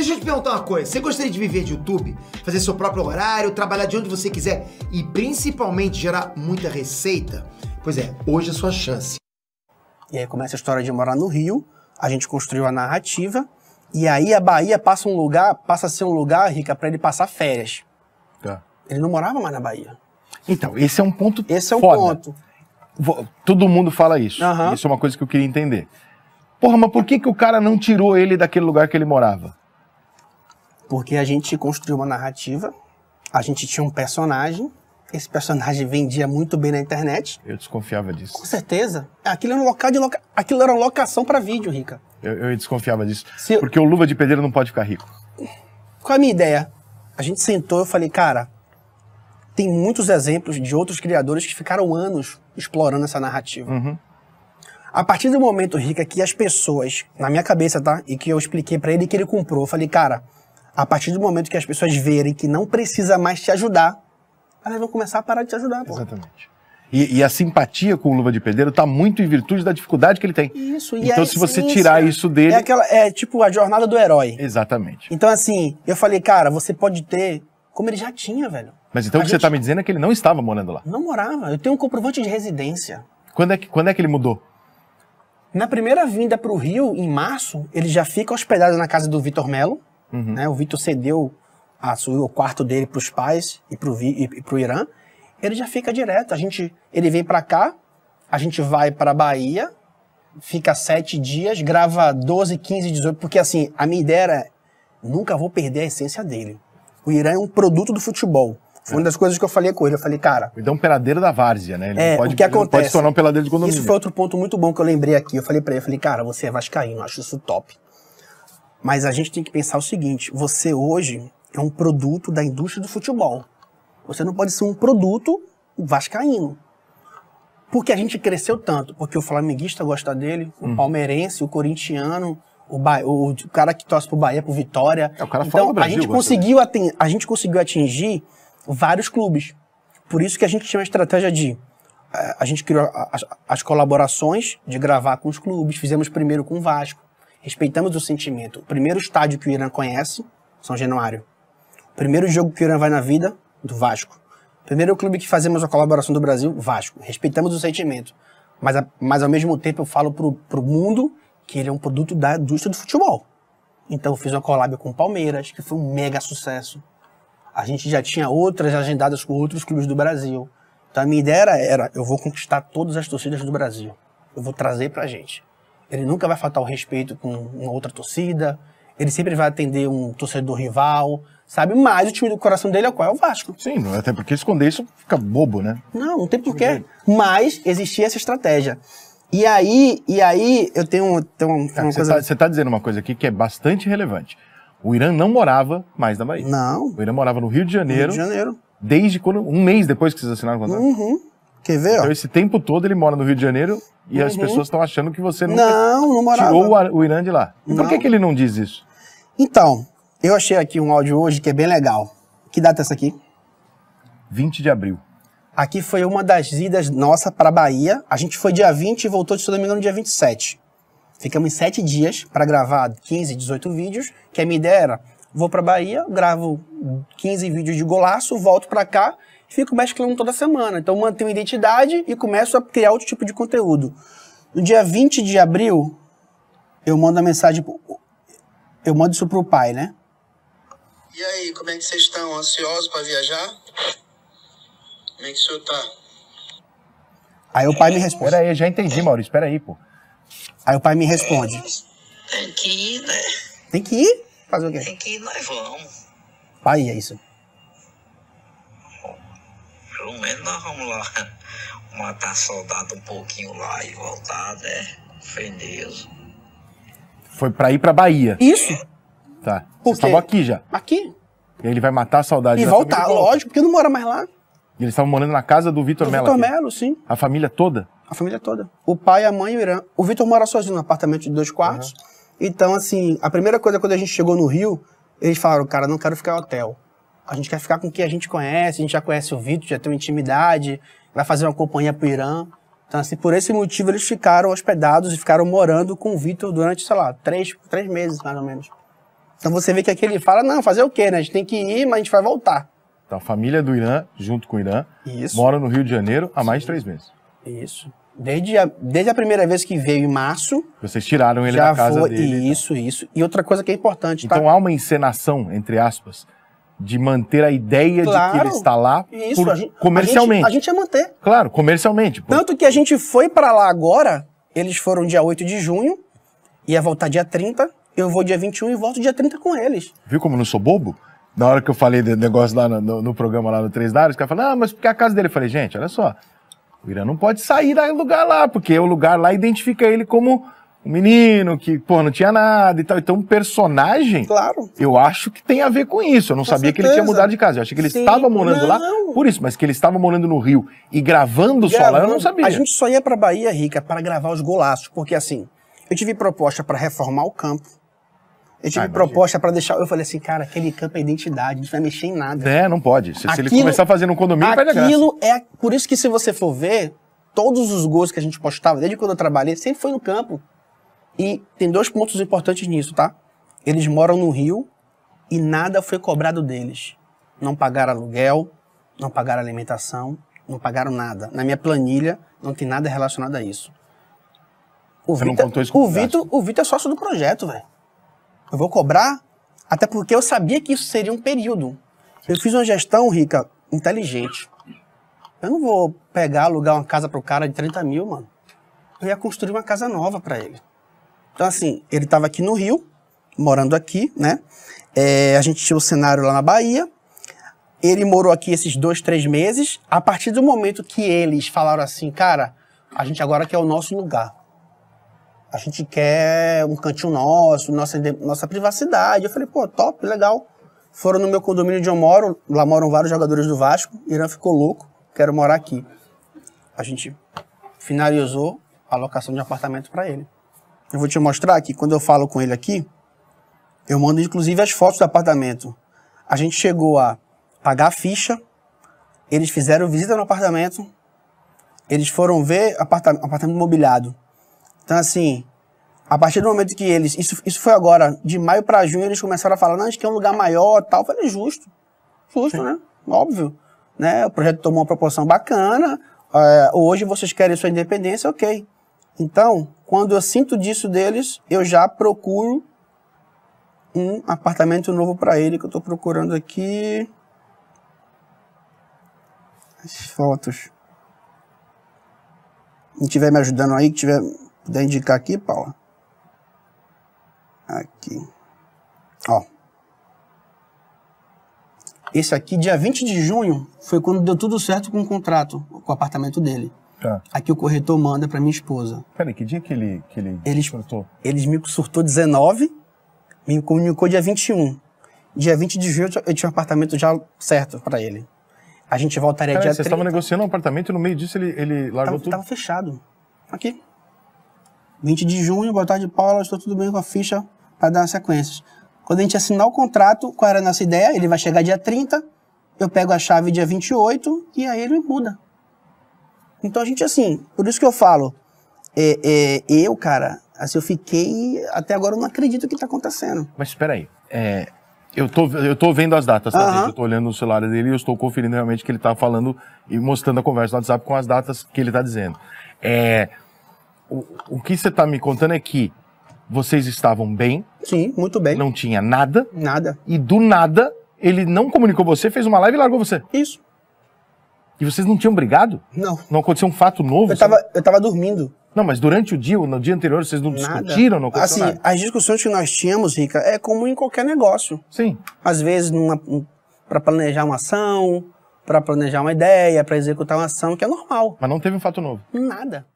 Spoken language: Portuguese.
Deixa eu te perguntar uma coisa. Você gostaria de viver de YouTube? Fazer seu próprio horário, trabalhar de onde você quiser e principalmente gerar muita receita? Pois é, hoje é a sua chance. E aí começa a história de morar no Rio, a gente construiu a narrativa e aí a Bahia passa um lugar, passa a ser um lugar, Rica, para ele passar férias. Tá. Ele não morava mais na Bahia. Então, esse é um ponto Esse é um foda. ponto. Todo mundo fala isso. Uhum. Isso é uma coisa que eu queria entender. Porra, mas por que, que o cara não tirou ele daquele lugar que ele morava? Porque a gente construiu uma narrativa, a gente tinha um personagem, esse personagem vendia muito bem na internet. Eu desconfiava disso. Com certeza. Aquilo era um local de loca... Aquilo era locação para vídeo, Rica. Eu, eu desconfiava disso. Se... Porque o Luva de Pedreiro não pode ficar rico. Qual é a minha ideia? A gente sentou, eu falei, cara, tem muitos exemplos de outros criadores que ficaram anos explorando essa narrativa. Uhum. A partir do momento, Rica, que as pessoas, na minha cabeça, tá? E que eu expliquei para ele que ele comprou, eu falei, cara, a partir do momento que as pessoas verem que não precisa mais te ajudar, elas vão começar a parar de te ajudar. Pô. Exatamente. E, e, a simpatia com o Luva de Pedreiro está muito em virtude da dificuldade que ele tem. Isso, e Então, é, se você tirar isso dele. É, aquela, é tipo a jornada do herói. Exatamente. Então, assim, eu falei, cara, você pode ter. Como ele já tinha, velho. Mas então a o que gente... você está me dizendo é que ele não estava morando lá. Não morava. Eu tenho um comprovante de residência. Quando é que, quando é que ele mudou? Na primeira vinda para o Rio, em março, ele já fica hospedado na casa do Vitor Melo. Uhum. Né? O Vitor cedeu a, o quarto dele para os pais e para o Irã. Ele já fica direto. A gente, ele vem para cá, a gente vai para a Bahia, fica sete dias, grava 12, 15, 18, porque assim, a minha ideia era nunca vou perder a essência dele. O Irã é um produto do futebol. Foi é. uma das coisas que eu falei com ele. Eu falei, cara. Ele é um peladeiro da várzea, né? Ele é, pode, o que acontece, pode se tornar um peladeiro de condomínio. Isso foi outro ponto muito bom que eu lembrei aqui. Eu falei para ele, eu falei, cara, você é vascaíno, acho isso top. Mas a gente tem que pensar o seguinte: você hoje é um produto da indústria do futebol. Você não pode ser um produto vascaíno. Porque a gente cresceu tanto, porque o flamenguista gosta dele, hum. o palmeirense, o corintiano, o, ba... o cara que torce pro Bahia, pro Vitória. É, o cara então, fala Brasil, a gente conseguiu ating... a gente conseguiu atingir vários clubes. Por isso que a gente tinha uma estratégia de eh, a gente criou as, as colaborações de gravar com os clubes, fizemos primeiro com o Vasco, respeitamos o sentimento. O primeiro estádio que o Irã conhece, São Januário. O primeiro jogo que o Irã vai na vida, do Vasco. O primeiro clube que fazemos a colaboração do Brasil, Vasco. Respeitamos o sentimento. Mas, mas ao mesmo tempo eu falo pro, pro mundo que ele é um produto da indústria do futebol. Então eu fiz uma collab com o Palmeiras, que foi um mega sucesso. A gente já tinha outras agendadas com outros clubes do Brasil. Então a minha ideia era, era eu vou conquistar todas as torcidas do Brasil. Eu vou trazer pra gente ele nunca vai faltar o respeito com uma outra torcida, ele sempre vai atender um torcedor rival, sabe? Mas o time do coração dele é o qual? É o Vasco. Sim, não é até porque esconder isso fica bobo, né? Não, não tem porquê. Mas existia essa estratégia. E aí, e aí eu tenho, tenho uma ah, coisa... Tá, você está tá dizendo uma coisa aqui que é bastante relevante. O Irã não morava mais na Bahia. Não. O Irã morava no Rio de Janeiro. Rio de Janeiro. Desde quando? Um mês depois que vocês assinaram o contrato? Uhum. Quer ver, então, ó? esse tempo todo ele mora no Rio de Janeiro e uhum. as pessoas estão achando que você nunca não, não morava. tirou o Irã de lá. E por que, que ele não diz isso? Então, eu achei aqui um áudio hoje que é bem legal. Que data é essa aqui? 20 de abril. Aqui foi uma das idas nossa para Bahia. A gente foi dia 20 e voltou, se não me engano, dia 27. Ficamos sete dias para gravar 15, 18 vídeos, que a minha ideia era, vou para Bahia, gravo 15 vídeos de golaço, volto para cá fico mesclando toda semana. Então mantenho a identidade e começo a criar outro tipo de conteúdo. No dia 20 de abril, eu mando a mensagem, eu mando isso pro pai, né? E aí, como é que vocês estão? Ansiosos para viajar? Como é que o senhor tá? Aí o pai me responde. Peraí, já entendi, Maurício, aí pô. Aí o pai me responde. Tem que ir, né? Tem que ir? Fazer o quê? Tem que ir, nós vamos. Pai, é isso. Pelo menos nós vamos lá matar soldado um pouquinho lá e voltar, né? Feneza. Foi pra ir pra Bahia. Isso. Tá. Por Você estavam aqui já. Aqui. E ele vai matar a saudade. E voltar, família. lógico, porque não mora mais lá. E eles estavam morando na casa do Vitor Melo. Vitor Melo, sim. A família toda? A família toda. O pai, a mãe e o Irã. O Vitor mora sozinho no apartamento de dois quartos. Então, assim, a primeira coisa quando a gente chegou no Rio, eles falaram, cara, não quero ficar em hotel a gente quer ficar com quem a gente conhece, a gente já conhece o Vitor, já tem uma intimidade, vai fazer uma companhia pro Irã. Então, assim, por esse motivo eles ficaram hospedados e ficaram morando com o Vitor durante, sei lá, três, três meses, mais ou menos. Então você vê que aqui ele fala, não, fazer o quê, né? A gente tem que ir, mas a gente vai voltar. Então a família do Irã, junto com o Irã, Isso. mora no Rio de Janeiro há mais de três meses. Isso. Desde a, desde a primeira vez que veio em março. Vocês tiraram ele da casa foi, dele. Né? Isso, então. isso. E outra coisa que é importante. Tá? Então tá? há uma encenação, entre aspas, de manter a ideia claro, de que ele está lá isso, por, a gente, comercialmente. A gente, a gente ia manter. Claro, comercialmente. Por... Tanto que a gente foi para lá agora, eles foram dia 8 de junho, ia voltar dia 30, eu vou dia 21 e volto dia 30 com eles. Viu como eu não sou bobo? Na hora que eu falei do negócio lá no, no, no programa lá no Três Dários, o cara falou, ah, mas porque a casa dele? Eu falei, gente, olha só, o Irã não pode sair do lugar lá, porque o lugar lá identifica ele como um menino que, pô, não tinha nada e tal. Então, um personagem, claro. eu acho que tem a ver com isso. Eu não com sabia certeza. que ele tinha mudado de casa. Eu achei que ele Sim, estava morando não. lá por isso, mas que ele estava morando no Rio e gravando, o só lá, eu não sabia. A gente só ia pra Bahia Rica para gravar os golaços, porque assim, eu tive proposta para reformar o campo. Eu tive ah, proposta para deixar. Eu falei assim, cara, aquele campo é identidade, a gente vai mexer em nada. É, não pode. Se, aquilo, se ele começar fazendo um condomínio, perde a graça. Aquilo é. Por isso que, se você for ver, todos os gols que a gente postava, desde quando eu trabalhei, sempre foi no campo. E tem dois pontos importantes nisso, tá? Eles moram no Rio e nada foi cobrado deles. Não pagaram aluguel, não pagaram alimentação, não pagaram nada. Na minha planilha não tem nada relacionado a isso. O Você isso o Vitor, o Vitor é sócio do projeto, velho. Eu vou cobrar, até porque eu sabia que isso seria um período. Eu fiz uma gestão, Rica, inteligente. Eu não vou pegar, alugar uma casa pro cara de 30 mil, mano. Eu ia construir uma casa nova para ele. Então, assim, ele estava aqui no Rio, morando aqui, né? É, a gente tinha o cenário lá na Bahia. Ele morou aqui esses dois, três meses. A partir do momento que eles falaram assim, cara, a gente agora quer o nosso lugar. A gente quer um cantinho nosso, nossa, nossa privacidade. Eu falei, pô, top, legal. Foram no meu condomínio onde eu moro, lá moram vários jogadores do Vasco. Irã ficou louco, quero morar aqui. A gente finalizou a locação de apartamento para ele. Eu vou te mostrar aqui. quando eu falo com ele aqui, eu mando inclusive as fotos do apartamento. A gente chegou a pagar a ficha, eles fizeram visita no apartamento, eles foram ver apartamento, apartamento mobiliado. Então, assim, a partir do momento que eles. Isso, isso foi agora, de maio para junho, eles começaram a falar: não, a gente quer um lugar maior tal. Eu falei: justo. Justo, Sim. né? Óbvio. Né? O projeto tomou uma proporção bacana. É, hoje vocês querem sua independência, ok. Então, quando eu sinto disso deles, eu já procuro um apartamento novo para ele que eu estou procurando aqui. As fotos. Quem estiver me ajudando aí, que tiver, puder indicar aqui, Paula. Aqui. Ó. Esse aqui, dia 20 de junho, foi quando deu tudo certo com o contrato, com o apartamento dele. Tá. o corretor manda para minha esposa. Peraí, que dia que ele, que ele eles, surtou? Eles me surtou 19, me comunicou dia 21. Dia 20 de julho eu tinha um apartamento já certo para ele. A gente voltaria Peraí, dia você 30. estava negociando um apartamento e no meio disso ele, ele largou tava, tudo? Tava fechado. Aqui. 20 de junho, boa tarde, Paula, estou tudo bem com a ficha para dar as sequências. Quando a gente assinar o contrato, qual era a nossa ideia? Ele vai chegar dia 30, eu pego a chave dia 28 e aí ele muda. Então a gente, assim, por isso que eu falo, é, é, eu, cara, assim, eu fiquei. Até agora eu não acredito que tá acontecendo. Mas espera aí. É, eu tô, eu tô vendo as datas, tá? Uhum. Eu tô olhando no celular dele e eu estou conferindo realmente que ele tá falando e mostrando a conversa no WhatsApp com as datas que ele tá dizendo. É, o, o que você tá me contando é que vocês estavam bem. Sim, muito bem. Não tinha nada. Nada. E do nada, ele não comunicou você, fez uma live e largou você. Isso. E vocês não tinham brigado? Não. Não aconteceu um fato novo? Eu tava, sabe? eu tava dormindo. Não, mas durante o dia, no dia anterior, vocês não nada. discutiram, não aconteceu Assim, nada. as discussões que nós tínhamos, Rica, é comum em qualquer negócio. Sim. Às vezes, para planejar uma ação, para planejar uma ideia, para executar uma ação, que é normal. Mas não teve um fato novo? Nada.